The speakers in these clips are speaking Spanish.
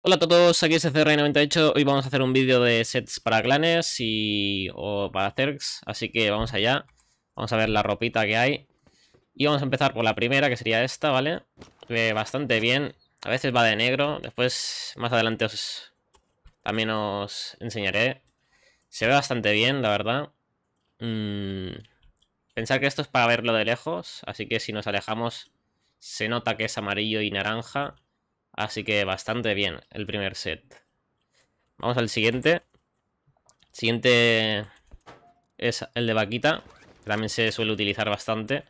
Hola a todos, aquí es CR98, hoy vamos a hacer un vídeo de sets para clanes y... o para Zergs, así que vamos allá, vamos a ver la ropita que hay y vamos a empezar por la primera que sería esta, ¿vale? ve bastante bien, a veces va de negro, después más adelante os también os enseñaré, se ve bastante bien la verdad, Mmm... pensar que esto es para verlo de lejos, así que si nos alejamos se nota que es amarillo y naranja Así que bastante bien el primer set. Vamos al siguiente. siguiente es el de vaquita. también se suele utilizar bastante.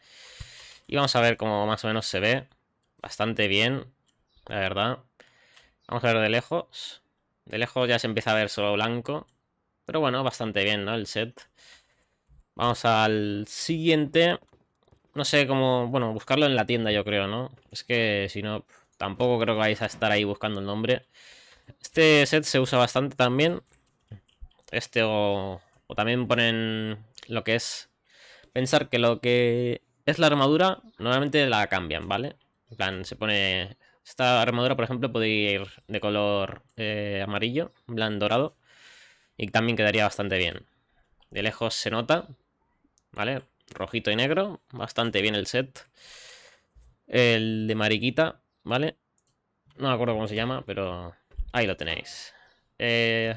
Y vamos a ver cómo más o menos se ve. Bastante bien, la verdad. Vamos a ver de lejos. De lejos ya se empieza a ver solo blanco. Pero bueno, bastante bien, ¿no? El set. Vamos al siguiente. No sé cómo... Bueno, buscarlo en la tienda yo creo, ¿no? Es que si no... Tampoco creo que vais a estar ahí buscando el nombre. Este set se usa bastante también. Este o, o también ponen lo que es... Pensar que lo que es la armadura, normalmente la cambian, ¿vale? En plan, se pone... Esta armadura, por ejemplo, puede ir de color eh, amarillo, blanco dorado. Y también quedaría bastante bien. De lejos se nota, ¿vale? Rojito y negro, bastante bien el set. El de mariquita, ¿Vale? No me acuerdo cómo se llama, pero ahí lo tenéis. Eh,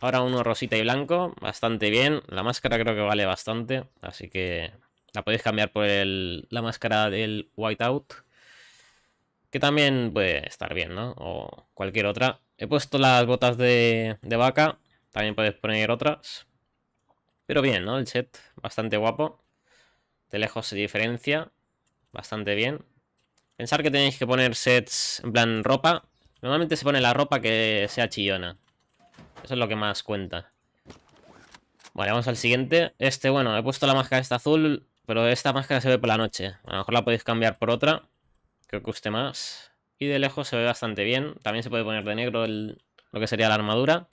ahora uno rosita y blanco, bastante bien. La máscara creo que vale bastante, así que la podéis cambiar por la máscara del Whiteout. Que también puede estar bien, ¿no? O cualquier otra. He puesto las botas de, de vaca, también podéis poner otras. Pero bien, ¿no? El set bastante guapo. De lejos se diferencia bastante bien. Pensar que tenéis que poner sets en plan ropa. Normalmente se pone la ropa que sea chillona. Eso es lo que más cuenta. Vale, vamos al siguiente. Este, bueno, he puesto la máscara esta azul, pero esta máscara se ve por la noche. A lo mejor la podéis cambiar por otra, que os guste más. Y de lejos se ve bastante bien. También se puede poner de negro lo que sería la armadura.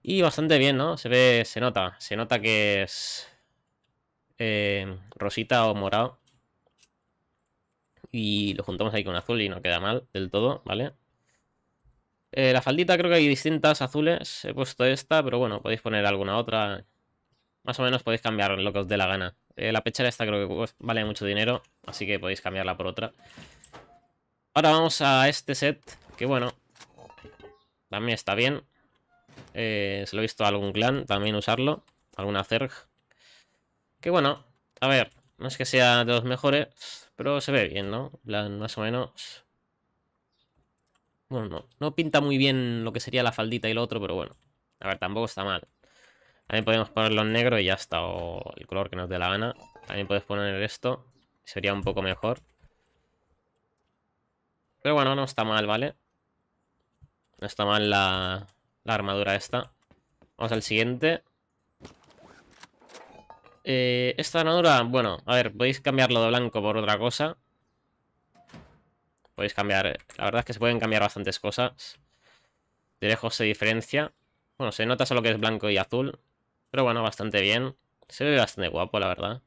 Y bastante bien, ¿no? Se ve, se nota. Se nota que es eh, rosita o morado. Y lo juntamos ahí con azul y no queda mal del todo, ¿vale? Eh, la faldita creo que hay distintas azules. He puesto esta, pero bueno, podéis poner alguna otra. Más o menos podéis cambiar lo que os dé la gana. Eh, la pechera esta creo que pues, vale mucho dinero, así que podéis cambiarla por otra. Ahora vamos a este set, que bueno, también está bien. Eh, se lo he visto a algún clan también usarlo, alguna Zerg. Que bueno, a ver, no es que sea de los mejores, pero se ve bien, ¿no? más o menos. Bueno, no, no pinta muy bien lo que sería la faldita y lo otro, pero bueno. A ver, tampoco está mal. También podemos ponerlo en negro y ya está, o el color que nos dé la gana. También puedes poner esto, sería un poco mejor. Pero bueno, no está mal, ¿vale? No está mal la, la armadura esta. Vamos al siguiente. Eh, esta armadura, bueno, a ver, podéis cambiarlo de blanco por otra cosa. Podéis cambiar, eh, la verdad es que se pueden cambiar bastantes cosas. De lejos se diferencia. Bueno, se nota solo que es blanco y azul. Pero bueno, bastante bien. Se ve bastante guapo, la verdad.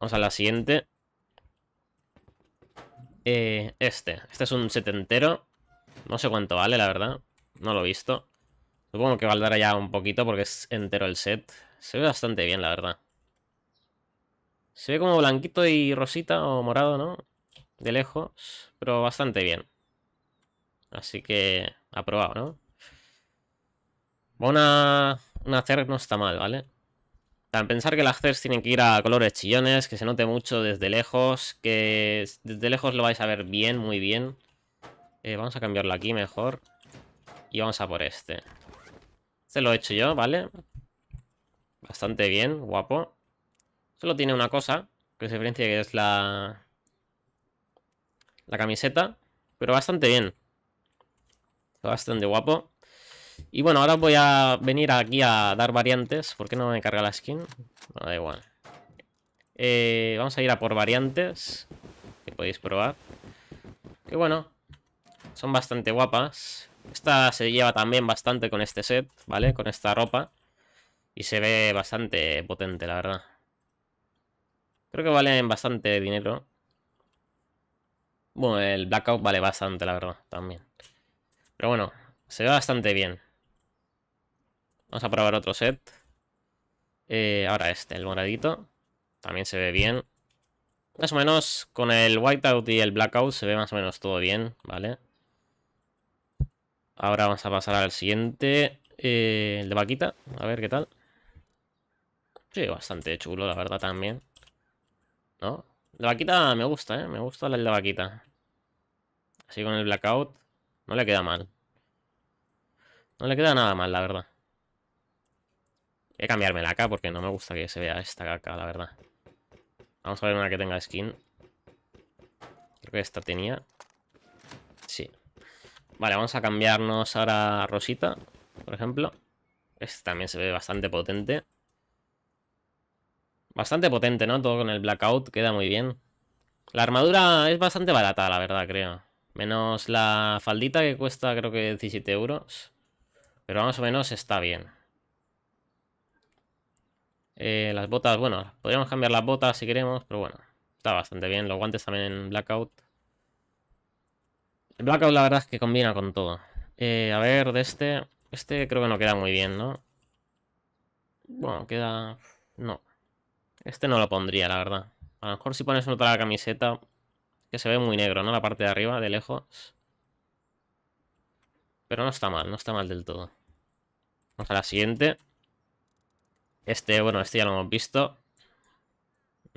Vamos a la siguiente. Eh, este. Este es un set entero. No sé cuánto vale, la verdad. No lo he visto. Supongo que valdrá ya un poquito porque es entero el set. Se ve bastante bien, la verdad. Se ve como blanquito y rosita o morado, ¿no? De lejos, pero bastante bien. Así que aprobado, ¿no? Una, una no está mal, ¿vale? Al pensar que las CERs tienen que ir a colores chillones, que se note mucho desde lejos, que desde lejos lo vais a ver bien, muy bien. Eh, vamos a cambiarlo aquí mejor. Y vamos a por este. Este lo he hecho yo, ¿vale? Bastante bien, guapo. Solo tiene una cosa que se diferencia, que es la... La camiseta. Pero bastante bien. Bastante guapo. Y bueno, ahora voy a venir aquí a dar variantes. ¿Por qué no me carga la skin? No, da igual. Eh, vamos a ir a por variantes. Que podéis probar. Que bueno. Son bastante guapas. Esta se lleva también bastante con este set, ¿vale? Con esta ropa. Y se ve bastante potente, la verdad. Creo que valen bastante dinero. Bueno, el Blackout vale bastante, la verdad, también. Pero bueno, se ve bastante bien. Vamos a probar otro set. Eh, ahora este, el moradito. También se ve bien. Más o menos con el Whiteout y el Blackout se ve más o menos todo bien, ¿vale? Ahora vamos a pasar al siguiente. Eh, el de vaquita. A ver qué tal. Sí, bastante chulo, la verdad, también. ¿No? La vaquita me gusta, ¿eh? Me gusta la, la vaquita. Así con el blackout no le queda mal. No le queda nada mal, la verdad. Voy a cambiarme la acá porque no me gusta que se vea esta caca, la verdad. Vamos a ver una que tenga skin. Creo que esta tenía. Sí. Vale, vamos a cambiarnos ahora a Rosita, por ejemplo. Este también se ve bastante potente. Bastante potente, ¿no? Todo con el blackout, queda muy bien. La armadura es bastante barata, la verdad, creo. Menos la faldita que cuesta creo que 17 euros. Pero más o menos está bien. Eh, las botas, bueno, podríamos cambiar las botas si queremos, pero bueno. Está bastante bien. Los guantes también en blackout. El blackout la verdad es que combina con todo. Eh, a ver, de este... Este creo que no queda muy bien, ¿no? Bueno, queda... No. Este no lo pondría, la verdad. A lo mejor si pones otra camiseta, que se ve muy negro, ¿no? La parte de arriba, de lejos. Pero no está mal, no está mal del todo. Vamos a la siguiente. Este, bueno, este ya lo hemos visto.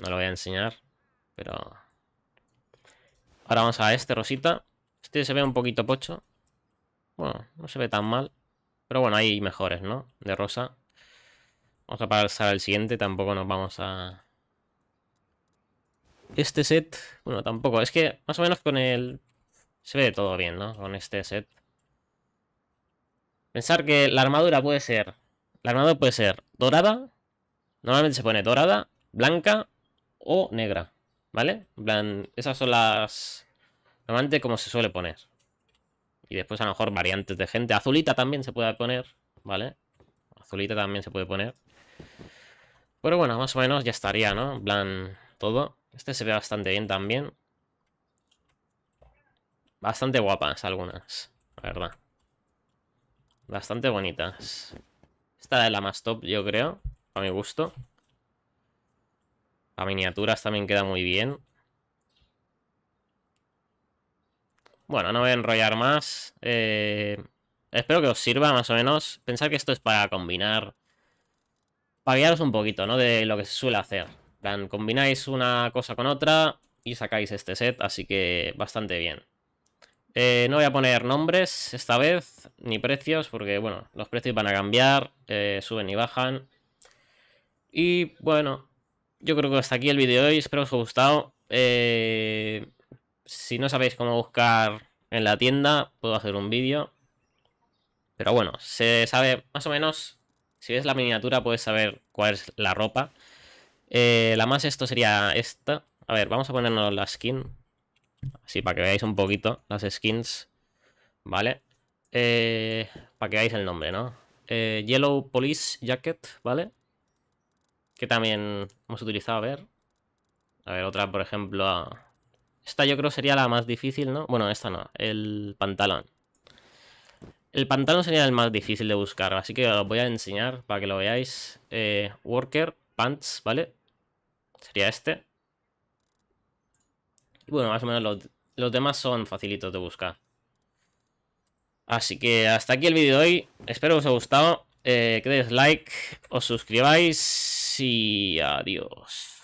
No lo voy a enseñar, pero... Ahora vamos a este, Rosita. Este se ve un poquito pocho. Bueno, no se ve tan mal. Pero bueno, hay mejores, ¿no? De rosa. Vamos a pasar al siguiente, tampoco nos vamos a... Este set, bueno, tampoco, es que más o menos con el... Se ve todo bien, ¿no? Con este set. Pensar que la armadura puede ser... La armadura puede ser dorada. Normalmente se pone dorada, blanca o negra, ¿vale? En plan, esas son las... Normalmente como se suele poner. Y después a lo mejor variantes de gente. Azulita también se puede poner, ¿vale? Azulita también se puede poner. Pero bueno, más o menos ya estaría, ¿no? En plan, todo. Este se ve bastante bien también. Bastante guapas algunas, la verdad. Bastante bonitas. Esta es la más top, yo creo, a mi gusto. A miniaturas también queda muy bien. Bueno, no voy a enrollar más. Eh, espero que os sirva más o menos. Pensar que esto es para combinar para un poquito, ¿no? De lo que se suele hacer. plan, combináis una cosa con otra y sacáis este set, así que bastante bien. Eh, no voy a poner nombres esta vez, ni precios, porque bueno, los precios van a cambiar, eh, suben y bajan. Y bueno, yo creo que hasta aquí el vídeo de hoy, espero os haya gustado. Eh, si no sabéis cómo buscar en la tienda, puedo hacer un vídeo. Pero bueno, se sabe más o menos si ves la miniatura puedes saber cuál es la ropa. Eh, la más esto sería esta. A ver, vamos a ponernos la skin. Así, para que veáis un poquito las skins. ¿Vale? Eh, para que veáis el nombre, ¿no? Eh, yellow Police Jacket, ¿vale? Que también hemos utilizado, a ver. A ver, otra, por ejemplo... Esta yo creo sería la más difícil, ¿no? Bueno, esta no, el pantalón. El pantalón sería el más difícil de buscar, así que os voy a enseñar para que lo veáis. Eh, worker, pants, ¿vale? Sería este. Y bueno, más o menos los, demás son facilitos de buscar. Así que hasta aquí el vídeo de hoy. Espero que os haya gustado. Eh, que like, os suscribáis y adiós.